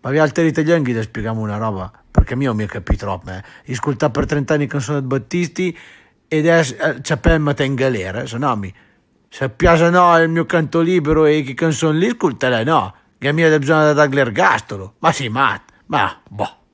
Ma vi altri italiani gli spieghiamo una roba, perché a me non mi ha capito troppo. Eh. Ascoltato per 30 anni canzoni di Battisti ed è eh, Ciapelma in galera, se no mi... Se piace no il mio canto libero e che canzoni lì ascolterei no, che a me bisogno di dare l'ergastolo. Ma sì, ma... ma boh.